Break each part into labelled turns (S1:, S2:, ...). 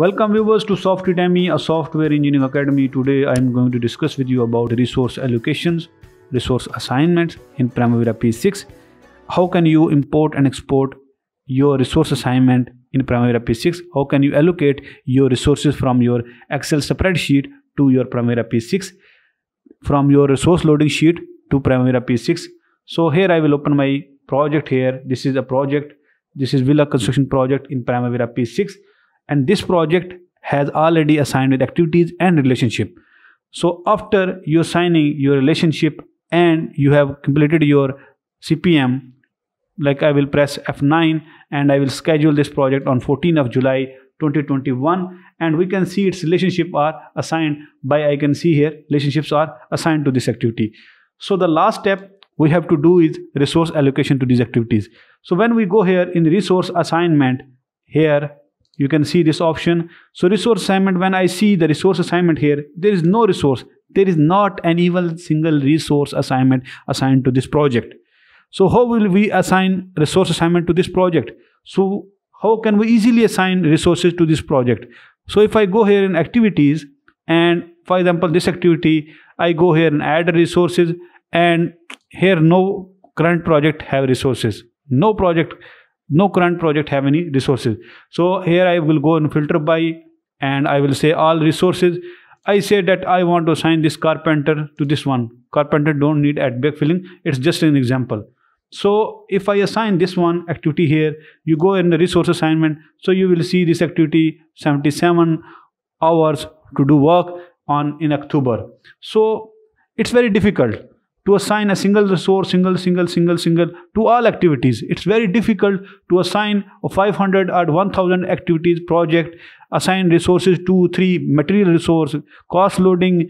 S1: Welcome viewers to Soft Academy, a software engineering academy. Today I am going to discuss with you about resource allocations, resource assignments in Primavera P6. How can you import and export your resource assignment in Primavera P6? How can you allocate your resources from your Excel spreadsheet to your Primavera P6 from your resource loading sheet to Primavera P6? So here I will open my project here. This is a project. This is Villa construction project in Primavera P6 and this project has already assigned with activities and relationship so after you're signing your relationship and you have completed your cpm like i will press f9 and i will schedule this project on 14th of july 2021 and we can see its relationship are assigned by i can see here relationships are assigned to this activity so the last step we have to do is resource allocation to these activities so when we go here in resource assignment here you can see this option so resource assignment when i see the resource assignment here there is no resource there is not an even single resource assignment assigned to this project so how will we assign resource assignment to this project so how can we easily assign resources to this project so if i go here in activities and for example this activity i go here and add resources and here no current project have resources no project no current project have any resources so here i will go and filter by and i will say all resources i say that i want to assign this carpenter to this one carpenter don't need at backfilling it's just an example so if i assign this one activity here you go in the resource assignment so you will see this activity 77 hours to do work on in october so it's very difficult to assign a single resource, single, single, single, single to all activities. It's very difficult to assign 500 or 1000 activities project, assign resources to three material resource, cost loading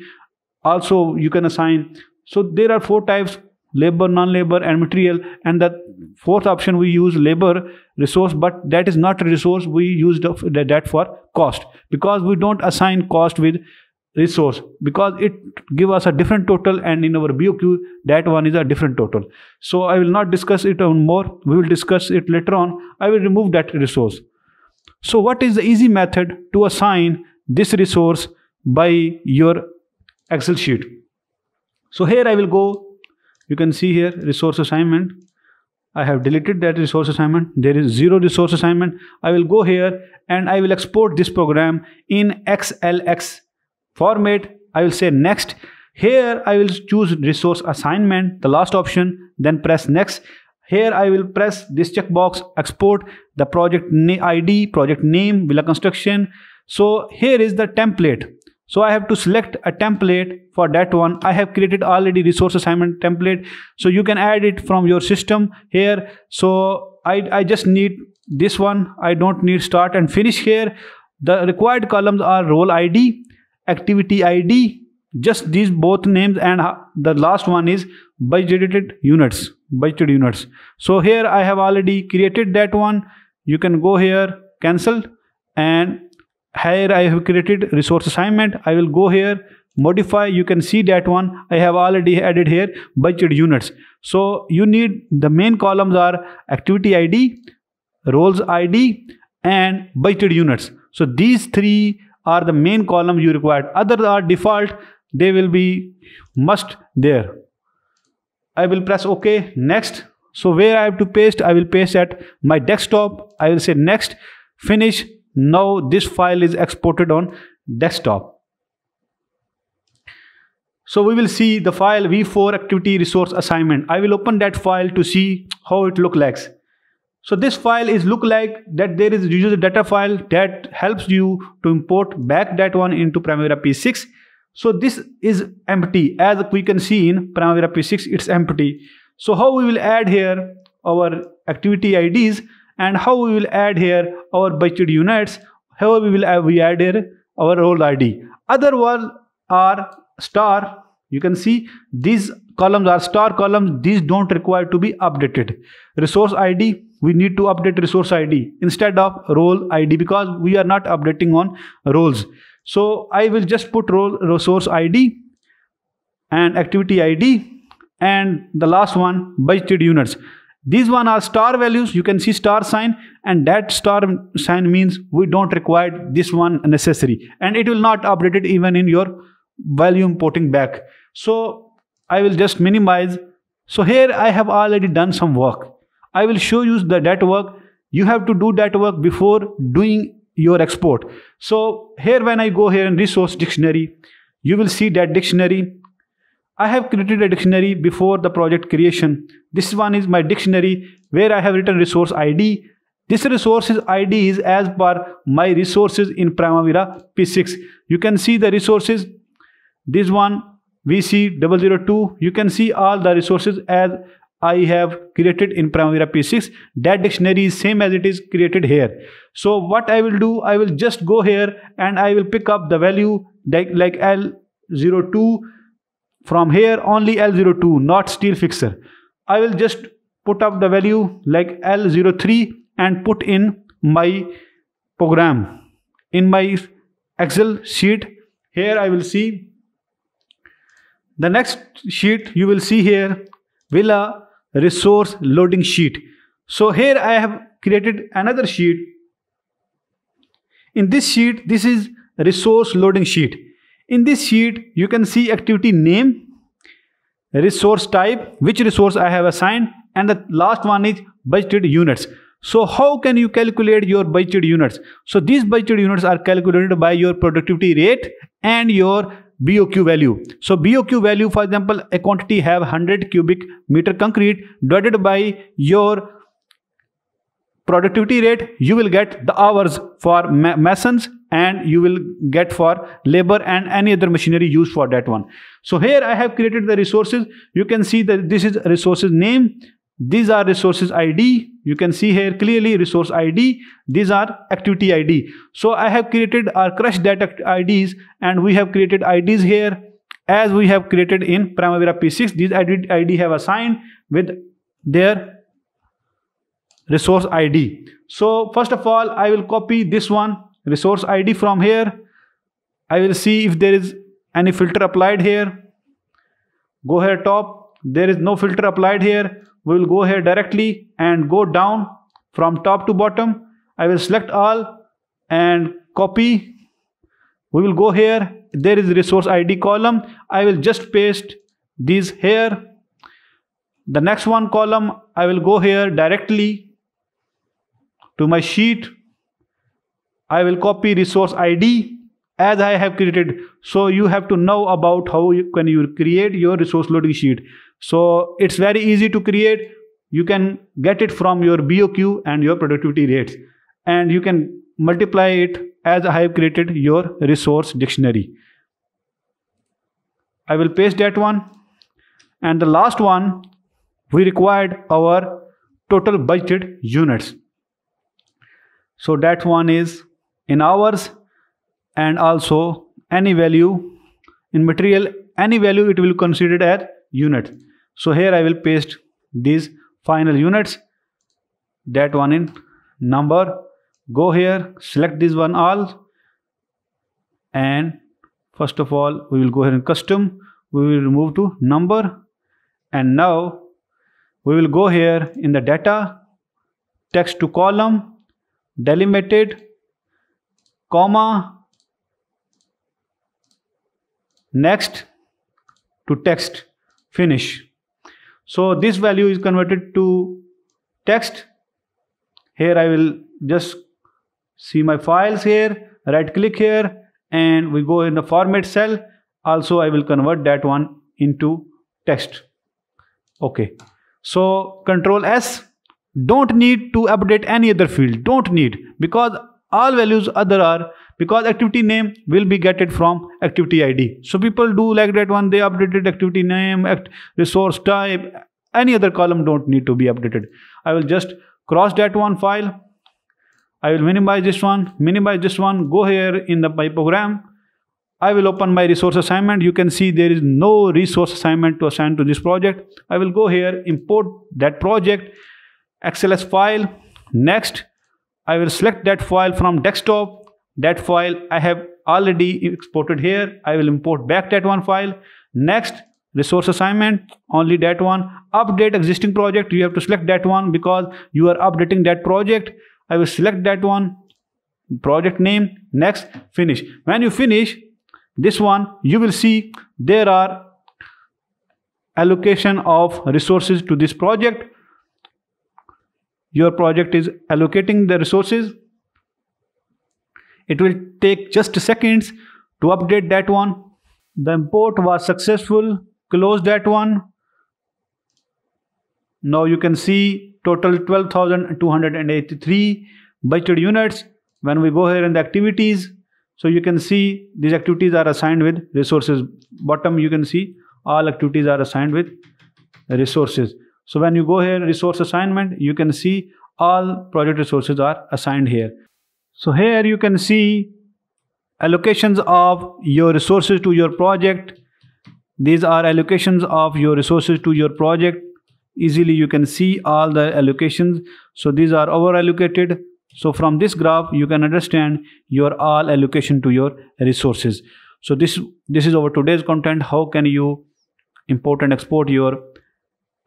S1: also you can assign. So there are four types labor, non-labor and material and the fourth option we use labor resource but that is not a resource we used that for cost because we don't assign cost with resource because it give us a different total and in our BOQ that one is a different total. So I will not discuss it on more. We will discuss it later on. I will remove that resource. So what is the easy method to assign this resource by your Excel sheet? So here I will go. You can see here resource assignment. I have deleted that resource assignment. There is zero resource assignment. I will go here and I will export this program in XLX format i will say next here i will choose resource assignment the last option then press next here i will press this checkbox export the project id project name villa construction so here is the template so i have to select a template for that one i have created already resource assignment template so you can add it from your system here so i i just need this one i don't need start and finish here the required columns are role id activity ID, just these both names and the last one is budgeted units, budgeted units. So here I have already created that one. You can go here, cancel and here I have created resource assignment. I will go here, modify. You can see that one. I have already added here budgeted units. So you need the main columns are activity ID, roles ID and budgeted units. So these three are the main column you required other are default they will be must there I will press OK next so where I have to paste I will paste at my desktop I will say next finish now this file is exported on desktop so we will see the file v4 activity resource assignment I will open that file to see how it looks like so this file is look like that there is user data file that helps you to import back that one into Primavera P6. So this is empty as we can see in Primavera P6 it's empty. So how we will add here our activity IDs and how we will add here our budget units how we will add, we add here our role ID. Other words, are star you can see these columns are star columns these don't require to be updated resource id we need to update resource id instead of role id because we are not updating on roles so i will just put role resource id and activity id and the last one budgeted units these one are star values you can see star sign and that star sign means we don't require this one necessary and it will not update it even in your Value importing back. So I will just minimize. So here I have already done some work. I will show you the that work. You have to do that work before doing your export. So here when I go here in resource dictionary, you will see that dictionary. I have created a dictionary before the project creation. This one is my dictionary where I have written resource ID. This resources ID is as per my resources in Primavera P6. You can see the resources this one VC002 you can see all the resources as I have created in Primavera P6 that dictionary is same as it is created here so what I will do I will just go here and I will pick up the value like, like L02 from here only L02 not steel fixer I will just put up the value like L03 and put in my program in my excel sheet here I will see the next sheet you will see here Villa resource loading sheet. So here I have created another sheet. In this sheet, this is resource loading sheet. In this sheet, you can see activity name, resource type, which resource I have assigned, and the last one is budgeted units. So how can you calculate your budgeted units? So these budgeted units are calculated by your productivity rate and your BOQ value. So BOQ value, for example, a quantity have 100 cubic meter concrete divided by your productivity rate, you will get the hours for ma masons and you will get for labor and any other machinery used for that one. So here I have created the resources. You can see that this is resources name these are resources id you can see here clearly resource id these are activity id so i have created our crash data ids and we have created ids here as we have created in primavera p6 these id, ID have assigned with their resource id so first of all i will copy this one resource id from here i will see if there is any filter applied here go here top there is no filter applied here we will go here directly and go down from top to bottom I will select all and copy we will go here there is resource ID column I will just paste these here the next one column I will go here directly to my sheet I will copy resource ID as I have created. So you have to know about how you can you create your resource loading sheet. So it's very easy to create. You can get it from your BOQ and your productivity rates. And you can multiply it as I have created your resource dictionary. I will paste that one. And the last one, we required our total budgeted units. So that one is in hours and also any value in material any value it will considered as unit so here I will paste these final units that one in number go here select this one all and first of all we will go here in custom we will move to number and now we will go here in the data text to column delimited comma next to text finish so this value is converted to text here i will just see my files here right click here and we go in the format cell also i will convert that one into text okay so control s don't need to update any other field don't need because all values other are because activity name will be get it from activity id so people do like that one they updated activity name act, resource type any other column don't need to be updated i will just cross that one file i will minimize this one minimize this one go here in the my program I will open my resource assignment. You can see there is no resource assignment to assign to this project. I will go here, import that project, XLS file. Next, I will select that file from desktop that file I have already exported here. I will import back that one file. Next, resource assignment, only that one. Update existing project, you have to select that one because you are updating that project. I will select that one, project name, next, finish. When you finish this one, you will see there are allocation of resources to this project. Your project is allocating the resources it will take just seconds to update that one. The import was successful. Close that one. Now you can see total 12,283 budgeted units when we go here in the activities. So you can see these activities are assigned with resources. Bottom you can see all activities are assigned with resources. So when you go here resource assignment you can see all project resources are assigned here. So here you can see allocations of your resources to your project. These are allocations of your resources to your project. Easily you can see all the allocations. So these are over allocated. So from this graph you can understand your all allocation to your resources. So this, this is our today's content. How can you import and export your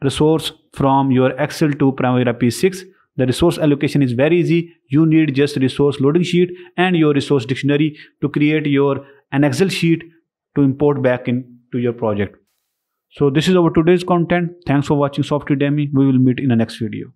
S1: resource from your Excel to Primavera P6? The resource allocation is very easy. You need just resource loading sheet and your resource dictionary to create your an Excel sheet to import back into your project. So this is our today's content. Thanks for watching Software Demi. We will meet in the next video.